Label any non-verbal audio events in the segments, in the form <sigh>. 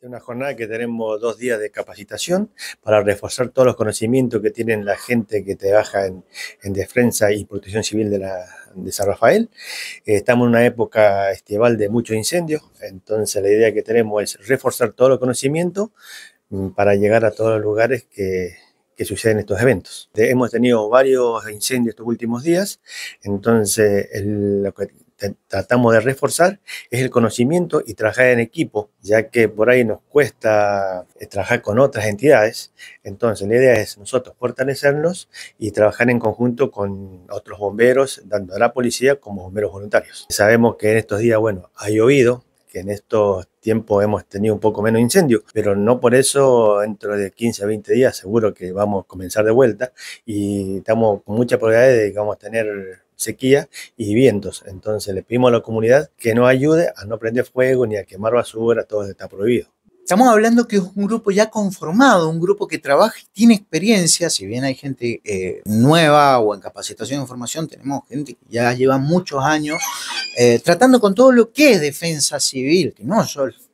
de una jornada que tenemos dos días de capacitación para reforzar todos los conocimientos que tienen la gente que trabaja en, en defensa y protección civil de, la, de San Rafael. Eh, estamos en una época estival de muchos incendios, entonces la idea que tenemos es reforzar todos los conocimientos mm, para llegar a todos los lugares que, suceden estos eventos. hemos tenido varios incendios estos últimos días, entonces el, lo tratamos de reforzar es el conocimiento y trabajar en equipo, ya que por ahí nos cuesta eh, trabajar con otras entidades. Entonces la idea es nosotros fortalecernos y trabajar en conjunto con otros bomberos, dando a la policía como bomberos voluntarios. Sabemos que en estos días, bueno, ha llovido, que en estos tiempos hemos tenido un poco menos incendio pero no por eso dentro de 15 a 20 días seguro que vamos a comenzar de vuelta y estamos con mucha probabilidad de, vamos a tener sequía y vientos. Entonces le pedimos a la comunidad que nos ayude a no prender fuego ni a quemar basura, todo está prohibido. Estamos hablando que es un grupo ya conformado, un grupo que trabaja y tiene experiencia, si bien hay gente eh, nueva o en capacitación y formación, tenemos gente que ya lleva muchos años eh, tratando con todo lo que es defensa civil, que no,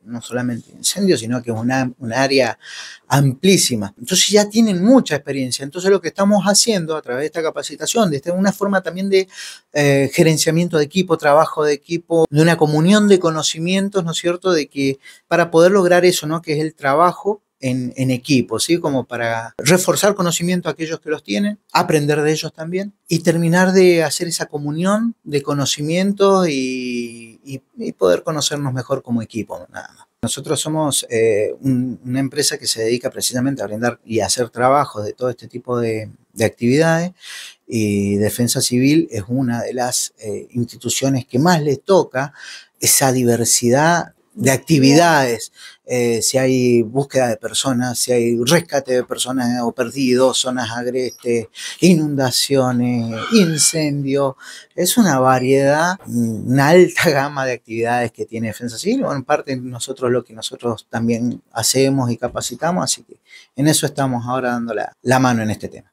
no solamente incendios, sino que es una, un área amplísima. Entonces ya tienen mucha experiencia. Entonces lo que estamos haciendo a través de esta capacitación, de esta, una forma también de eh, gerenciamiento de equipo, trabajo de equipo, de una comunión de conocimientos, ¿no es cierto?, de que para poder lograr eso, ¿no?, que es el trabajo en, equipo, ¿sí? Como para reforzar conocimiento a aquellos que los tienen, aprender de ellos también y terminar de hacer esa comunión de conocimientos y, poder conocernos mejor como equipo, nada Nosotros somos eh, una empresa que se dedica precisamente a brindar y hacer trabajos de todo este tipo de, actividades y Defensa Civil es una de las eh, instituciones que más le toca esa diversidad de actividades, eh, si hay búsqueda de personas, si hay rescate de personas o perdidos, zonas agrestes, inundaciones, incendios. Es una variedad, una alta <laughs> gama de actividades que tiene Defensa Civil, bueno, en parte nosotros lo que nosotros también hacemos y capacitamos, así que en eso estamos ahora dando la mano en este tema.